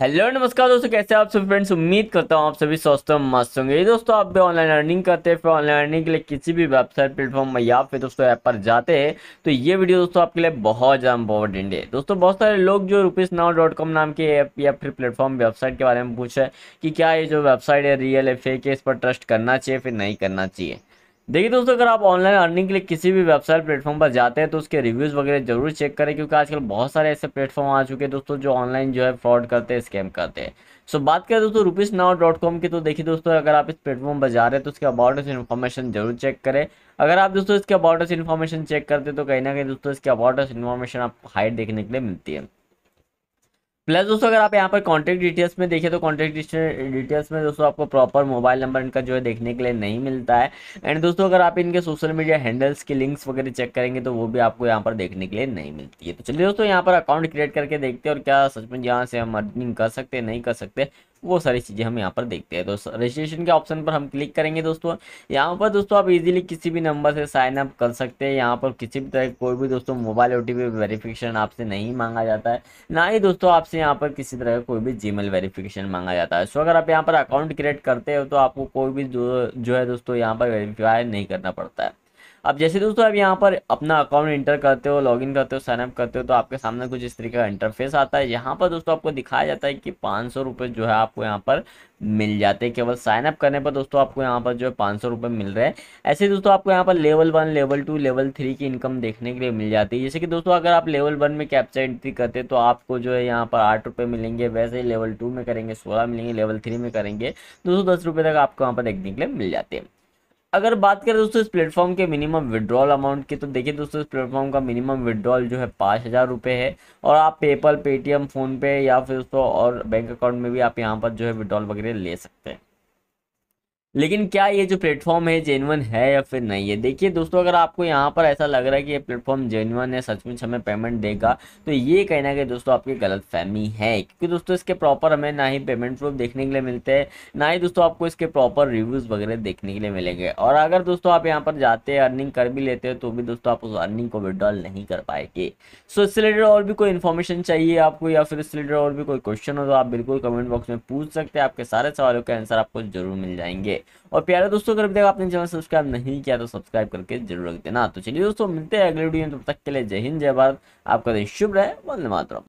hello नमस्कार दोस्तों कैसे आप सभी फ्रेंड्स उम्मीद करता हूँ आप सभी स्वस्थ और मस्त होंगे दोस्तों आप भी ऑनलाइन अर्निंग करते हैं फिर ऑनलाइन अर्निंग के लिए किसी भी वेबसाइट प्लेटफॉर्म में या फिर दोस्तों ऐप पर जाते हैं तो ये वीडियो दोस्तों आपके लिए बहुत ज़्यादा इंपॉर्टेंट है दोस्तों बहुत सारे लोग जो रुपीस डॉट कॉम नाम के ऐप या फिर प्लेटफॉर्म वेबसाइट के बारे में पूछ रहे कि क्या ये जो वेबसाइट है रियल है फेक है इस पर ट्रस्ट करना चाहिए फिर नहीं करना चाहिए देखिए दोस्तों अगर आप ऑनलाइन अर्निंग के लिए किसी भी वेबसाइट प्लेटफॉर्म पर जाते हैं तो उसके रिव्यूज़ वगैरह जरूर चेक करें क्योंकि आजकल बहुत सारे ऐसे प्लेटफॉर्म आ चुके हैं दोस्तों जो ऑनलाइन जो है फ्रॉड करते हैं स्कैम करते हैं सो so, बात करें दोस्तों रुपीस नाउ डॉट कॉम की तो देखिए दोस्तों अगर आप इस प्लेटफॉर्म पर जा रहे हैं तो उसके अबाउट अस इन्फॉर्मेशन जरूर चेक करें अगर आप दोस्तों इसके अबाउट अस इन्फॉर्मेशन चेक करते तो कहीं ना कहीं दोस्तों इसके अबाउट अस इन्फॉर्मेशन आपको हाइट देखने के लिए मिलती है प्लस दोस्तों अगर आप यहाँ पर कॉन्टैक्ट डिटेल्स में देखें तो कॉन्टैक्ट डिटेल्स में दोस्तों आपको प्रॉपर मोबाइल नंबर इनका जो है देखने के लिए नहीं मिलता है एंड दोस्तों अगर आप इनके सोशल मीडिया हैंडल्स के लिंक्स वगैरह चेक करेंगे तो वो भी आपको यहाँ पर देखने के लिए नहीं मिलती है तो चलिए दोस्तों यहाँ पर अकाउंट क्रिएट करके देखते हैं और क्या सच यहाँ से हम अर्निंग कर सकते हैं नहीं कर सकते वो सारी चीज़ें हम यहाँ पर देखते हैं दोस्तों रजिस्ट्रेशन के ऑप्शन पर हम क्लिक करेंगे दोस्तों यहाँ पर दोस्तों आप इजीली किसी भी नंबर से साइन अप कर सकते हैं यहाँ पर किसी भी तरह कोई भी दोस्तों मोबाइल ओ वेरिफिकेशन आपसे नहीं मांगा जाता है ना ही दोस्तों आपसे यहाँ पर किसी तरह का कोई भी जी वेरिफिकेशन मांगा जाता है सो अगर आप यहाँ पर अकाउंट क्रिएट करते हो तो आपको कोई भी जो है दोस्तों यहाँ पर वेरीफाई नहीं करना पड़ता है अब जैसे दोस्तों आप यहाँ पर अपना अकाउंट इंटर करते हो लॉगिन करते हो साइनअप करते हो तो आपके सामने कुछ इस तरीके का इंटरफेस आता है यहाँ पर दोस्तों आपको दिखाया जाता है कि पाँच सौ रुपये जो है आपको यहाँ पर मिल जाते हैं केवल साइनअप करने पर दोस्तों आपको यहाँ पर जो है पाँच सौ रुपये मिल रहे हैं ऐसे दोस्तों आपको यहाँ पर level one level two level three की इनकम देखने के लिए मिल जाती है जैसे कि दोस्तों अगर आप लेवल वन में कैप्चर एंट्री करते तो आपको जो है यहाँ पर आठ रुपये मिलेंगे वैसे ही लेवल टू में करेंगे सोलह मिलेंगे लेवल थ्री में करेंगे दो सौ दस रुपये तक आपको यहाँ पर देखने के लिए मिल जाते हैं अगर बात करें दोस्तों इस प्लेटफॉर्म के मिनिमम विड्रॉल अमाउंट की तो देखिए दोस्तों इस प्लेटफॉर्म का मिनिमम विड्रॉल जो है पाँच हज़ार रुपये है और आप पेपल पेटीएम फ़ोनपे या फिर दोस्तों और बैंक अकाउंट में भी आप यहाँ पर जो है विड्रॉल वगैरह ले सकते हैं लेकिन क्या ये जो प्लेटफॉर्म है जेनवन है या फिर नहीं है देखिए दोस्तों अगर आपको यहाँ पर ऐसा लग रहा है कि ये प्लेटफॉर्म जेनवन है सचमुच हमें पेमेंट देगा तो ये कहना कि दोस्तों आपकी गलत फहमी है क्योंकि दोस्तों इसके प्रॉपर हमें ना ही पेमेंट प्रूफ देखने के लिए मिलते हैं ना ही दोस्तों आपको इसके प्रॉपर रिव्यूज़ वगैरह देखने के लिए मिलेंगे और अगर दोस्तों आप यहाँ पर जाते हैं अर्निंग कर भी लेते हैं तो भी दोस्तों आप उस अर्निंग को विड्रॉल नहीं कर पाएंगे सो इससे रिलेटेड और भी कोई इन्फॉर्मेशन चाहिए आपको या फिर इससे रिलेटेड और भी कोई क्वेश्चन हो तो आप बिल्कुल कमेंट बॉक्स में पूछ सकते हैं आपके सारे सवालों के आंसर आपको जरूर मिल जाएंगे और प्यारे दोस्तों अगर अभी तक आपने चैनल सब्सक्राइब नहीं किया तो सब्सक्राइब करके जरूर रख देना तो चलिए दोस्तों मिलते हैं अगले वीडियो में तब तक के लिए जय हिंद जय भारत आपका दिन शुभ रहे वंदे मातरम